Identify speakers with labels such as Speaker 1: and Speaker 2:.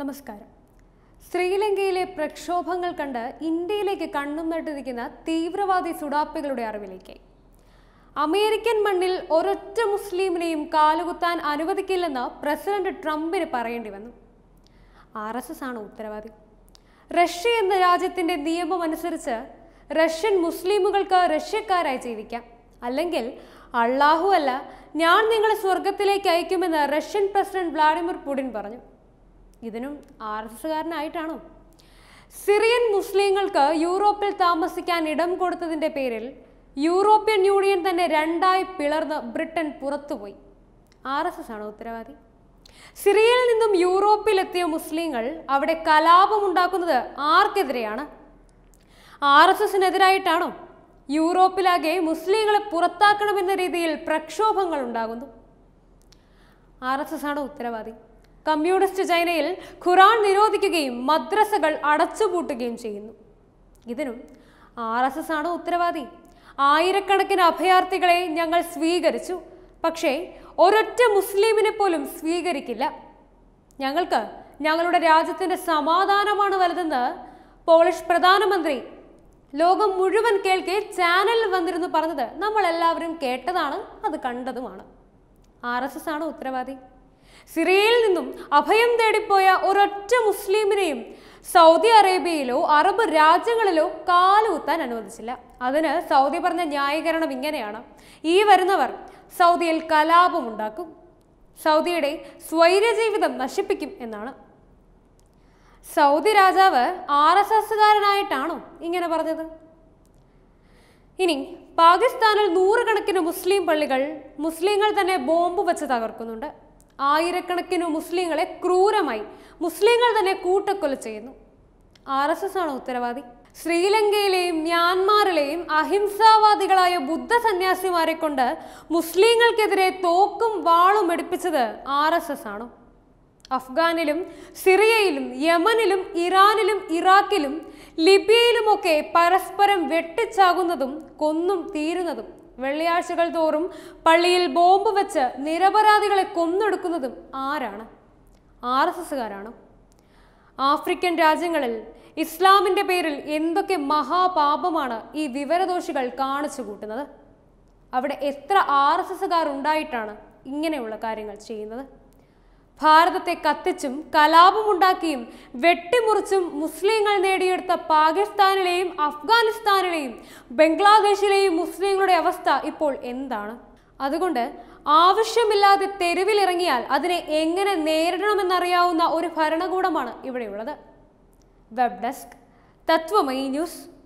Speaker 1: നമസ്കാരം ശ്രീലങ്കയിലെ പ്രക്ഷോഭങ്ങൾ കണ്ട് ഇന്ത്യയിലേക്ക് കണ്ണും നട്ടിരിക്കുന്ന തീവ്രവാദി സുഡാപ്പികളുടെ അറിവിലേക്ക് അമേരിക്കൻ മണ്ണിൽ ഒരൊറ്റ മുസ്ലിമിനെയും കാലുകുത്താൻ അനുവദിക്കില്ലെന്ന് പ്രസിഡന്റ് ട്രംപിന് പറയേണ്ടി വന്നു ആർ എസ് എസ് ആണ് ഉത്തരവാദി റഷ്യ എന്ന രാജ്യത്തിൻ്റെ നിയമമനുസരിച്ച് റഷ്യൻ മുസ്ലിമുകൾക്ക് റഷ്യക്കാരായി ജീവിക്കാം അല്ലെങ്കിൽ അള്ളാഹു അല്ല ഞാൻ നിങ്ങളെ സ്വർഗത്തിലേക്ക് അയക്കുമെന്ന് റഷ്യൻ പ്രസിഡന്റ് വ്ളാഡിമിർ പുടിൻ പറഞ്ഞു ഇതിനും ആർ എസ് കാരനായിട്ടാണോ സിറിയൻ മുസ്ലിങ്ങൾക്ക് യൂറോപ്പിൽ താമസിക്കാൻ ഇടം കൊടുത്തതിൻ്റെ പേരിൽ യൂറോപ്യൻ യൂണിയൻ തന്നെ രണ്ടായി പിളർന്ന് ബ്രിട്ടൻ പുറത്തുപോയി ആർ എസ് എസ് ആണോ ഉത്തരവാദി സിറിയയിൽ നിന്നും യൂറോപ്പിലെത്തിയ മുസ്ലിങ്ങൾ അവിടെ കലാപമുണ്ടാക്കുന്നത് ആർക്കെതിരെയാണ് ആർ എസ് എസിനെതിരായിട്ടാണോ യൂറോപ്പിലാകെ മുസ്ലിങ്ങളെ പുറത്താക്കണമെന്ന രീതിയിൽ പ്രക്ഷോഭങ്ങൾ ഉണ്ടാകുന്നു ആർ എസ് എസ് ആണോ ഉത്തരവാദി കമ്മ്യൂണിസ്റ്റ് ചൈനയിൽ ഖുറാൻ നിരോധിക്കുകയും മദ്രസകൾ അടച്ചുപൂട്ടുകയും ചെയ്യുന്നു ഇതിനും ആർ എസ് എസ് ആണ് ഉത്തരവാദി ആയിരക്കണക്കിന് അഭയാർത്ഥികളെ ഞങ്ങൾ സ്വീകരിച്ചു പക്ഷേ ഒരൊറ്റ മുസ്ലിമിനെ പോലും സ്വീകരിക്കില്ല ഞങ്ങൾക്ക് ഞങ്ങളുടെ രാജ്യത്തിൻ്റെ സമാധാനമാണ് വലുതെന്ന് പോളിഷ് പ്രധാനമന്ത്രി ലോകം മുഴുവൻ കേൾക്കെ ചാനലിൽ വന്നിരുന്നു പറഞ്ഞത് നമ്മൾ എല്ലാവരും കേട്ടതാണ് അത് കണ്ടതുമാണ് ആർ എസ് എസ് ആണ് ഉത്തരവാദി സിറിയയിൽ നിന്നും അഭയം തേടിപ്പോയ ഒരൊറ്റ മുസ്ലിമിനെയും സൗദി അറേബ്യയിലോ അറബ് രാജ്യങ്ങളിലോ കാലുകുത്താൻ അനുവദിച്ചില്ല അതിന് സൗദി പറഞ്ഞ ന്യായീകരണം ഇങ്ങനെയാണ് ഈ വരുന്നവർ സൗദിയിൽ കലാപമുണ്ടാക്കും സൗദിയുടെ സ്വൈര്യജീവിതം നശിപ്പിക്കും എന്നാണ് സൗദി രാജാവ് ആർ എസ് എസ്സുകാരനായിട്ടാണോ ഇങ്ങനെ പറഞ്ഞത് ഇനി പാകിസ്ഥാനിൽ നൂറുകണക്കിന് മുസ്ലിം പള്ളികൾ മുസ്ലിങ്ങൾ തന്നെ ബോംബ് വച്ച് തകർക്കുന്നുണ്ട് ആയിരക്കണക്കിന് മുസ്ലിങ്ങളെ ക്രൂരമായി മുസ്ലിങ്ങൾ തന്നെ കൂട്ടക്കൊല ചെയ്യുന്നു ആർ എസ് എസ് ആണ് ഉത്തരവാദി ശ്രീലങ്കയിലെയും മ്യാൻമാറിലെയും അഹിംസാവാദികളായ ബുദ്ധ സന്യാസിമാരെ കൊണ്ട് മുസ്ലിങ്ങൾക്കെതിരെ തോക്കും വാളും എടുപ്പിച്ചത് ആർ എസ് എസ് ആണ് അഫ്ഗാനിലും സിറിയയിലും യമനിലും ഇറാനിലും ഇറാഖിലും ലിബിയയിലുമൊക്കെ പരസ്പരം വെട്ടിച്ചാകുന്നതും കൊന്നും തീരുന്നതും വെള്ളിയാഴ്ചകൾ തോറും പള്ളിയിൽ ബോംബ് വെച്ച് നിരപരാധികളെ കൊന്നെടുക്കുന്നതും ആരാണ് ആർ എസ് എസുകാരാണോ ആഫ്രിക്കൻ രാജ്യങ്ങളിൽ ഇസ്ലാമിൻ്റെ പേരിൽ എന്തൊക്കെ മഹാപാപമാണ് ഈ വിവരദോഷികൾ കാണിച്ചു കൂട്ടുന്നത് അവിടെ എത്ര ആർ എസ് എസുകാർ ഉണ്ടായിട്ടാണ് ഇങ്ങനെയുള്ള കാര്യങ്ങൾ ചെയ്യുന്നത് ഭാരതത്തെ കത്തിച്ചും കലാപമുണ്ടാക്കിയും വെട്ടിമുറിച്ചും മുസ്ലിങ്ങൾ നേടിയെടുത്ത പാകിസ്ഥാനിലെയും അഫ്ഗാനിസ്ഥാനിലെയും ബംഗ്ലാദേശിലെയും മുസ്ലിങ്ങളുടെ അവസ്ഥ ഇപ്പോൾ എന്താണ് അതുകൊണ്ട് ആവശ്യമില്ലാതെ തെരുവിലിറങ്ങിയാൽ അതിനെ എങ്ങനെ നേരിടണമെന്നറിയാവുന്ന ഒരു ഭരണകൂടമാണ് ഇവിടെയുള്ളത് വെബ് ഡെസ്ക് തത്വമയി ന്യൂസ്